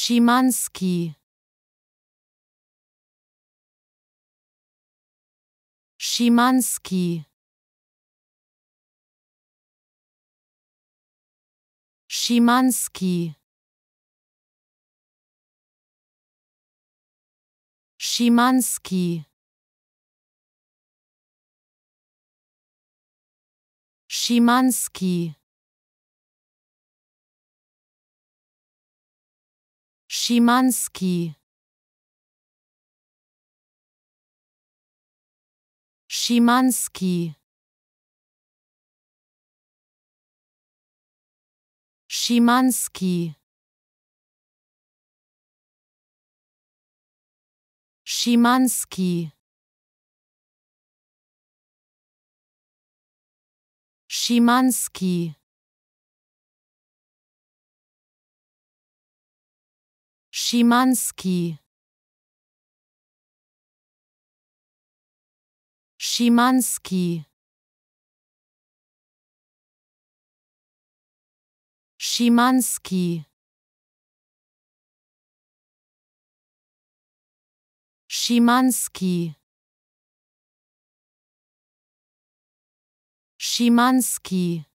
Szymanski. Szymanski. Szymanski. Szymanski. Szymanski. Szymanski. Szymanski. Szymanski. Szymanski. Szymanski. Szymanski. Szymanski. Szymanski. Szymanski. Szymanski.